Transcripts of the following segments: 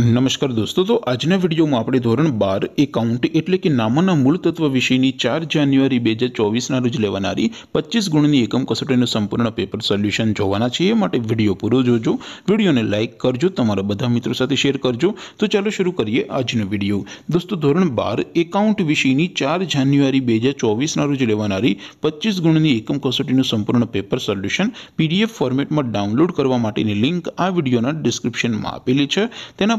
નમસ્કાર દોસ્તો તો આજનો વિડિયોમાં આપણે ધોરણ 12 એકાઉન્ટ એટલે કે નામાના મૂળ તત્વ વિષયની 4 જાન્યુઆરી 2024 ના રોજ લેવાણારી 25 ગુણની એકમ કસોટીનું સંપૂર્ણ પેપર સોલ્યુશન જોવાના છીએ માટે વિડિયો પૂરો જોજો વિડિયોને લાઈક કરજો તમારા બધા મિત્રો સાથે શેર કરજો તો ચાલો શરૂ કરીએ આજનો વિડિયો દોસ્તો ધોરણ 12 એકાઉન્ટ વિષયની 4 જાન્યુઆરી 2024 ના રોજ લેવાણારી 25 ગુણની એકમ કસોટીનું સંપૂર્ણ પેપર સોલ્યુશન PDF ફોર્મેટમાં ડાઉનલોડ કરવા માટેની લિંક આ વિડિયોના ડિસ્ક્રિપ્શનમાં આપેલી છે તેન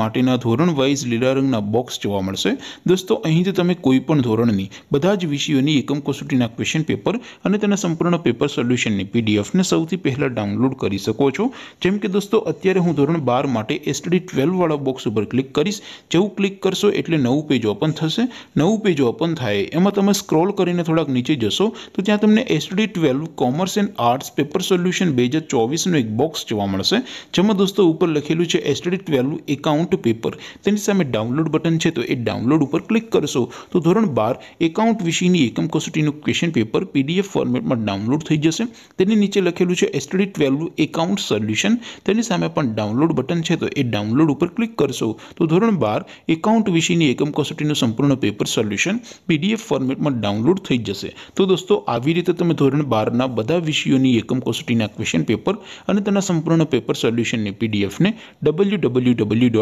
માર્ટીના ધોરણ વાઇઝ લીડરિંગ ના બોક્સ જોવા મળશે દોસ્તો અહીંથી તમે કોઈ પણ ધોરણની બધા જ વિષયોની એકમ કોસૂટીના ક્વેશ્ચન પેપર અને તેના સંપૂર્ણ પેપર સોલ્યુશનની પીડીએફ ને સૌથી પહેલા ડાઉનલોડ કરી શકો છો જેમ કે દોસ્તો અત્યારે હું ધોરણ 12 માટે STD 12 વાળો બોક્સ ઉપર ક્લિક કરીશ જેઉં ક્લિક કરશો એટલે નવું પેજ ઓપન થશે નવું પેજ ઓપન થાય એમાં તમે સ્ક્રોલ કરીને થોડક નીચે જશો તો ત્યાં તમને STD 12 commerce and arts paper solution batch 24 નો એક બોક્સ જોવા મળશે જેમમાં દોસ્તો ઉપર લખેલું છે STD 12 अकाउंट पेपर તેની સામે ડાઉનલોડ બટન છે તો એ ડાઉનલોડ ઉપર ક્લિક કરશો તો ધોરણ 12 એકાઉન્ટ વિષયની એકમ કોષ્ટીનું ક્વેશ્ચન પેપર પીડીએફ ફોર્મેટમાં ડાઉનલોડ થઈ જશે તેની નીચે લખેલું છે સ્ટડી 12 એકાઉન્ટ સોલ્યુશન તેની સામે પણ ડાઉનલોડ બટન છે તો એ ડાઉનલોડ ઉપર ક્લિક કરશો તો ધોરણ 12 એકાઉન્ટ વિષયની એકમ કોષ્ટીનું સંપૂર્ણ પેપર સોલ્યુશન પીડીએફ ફોર્મેટમાં ડાઉનલોડ થઈ જશે તો દોસ્તો આવી રીતે તમે ધોરણ 12 ના બધા વિષયોની એકમ કોષ્ટીના ક્વેશ્ચન પેપર અને તેના સંપૂર્ણ પેપર સોલ્યુશન ને પીડીએફ ને www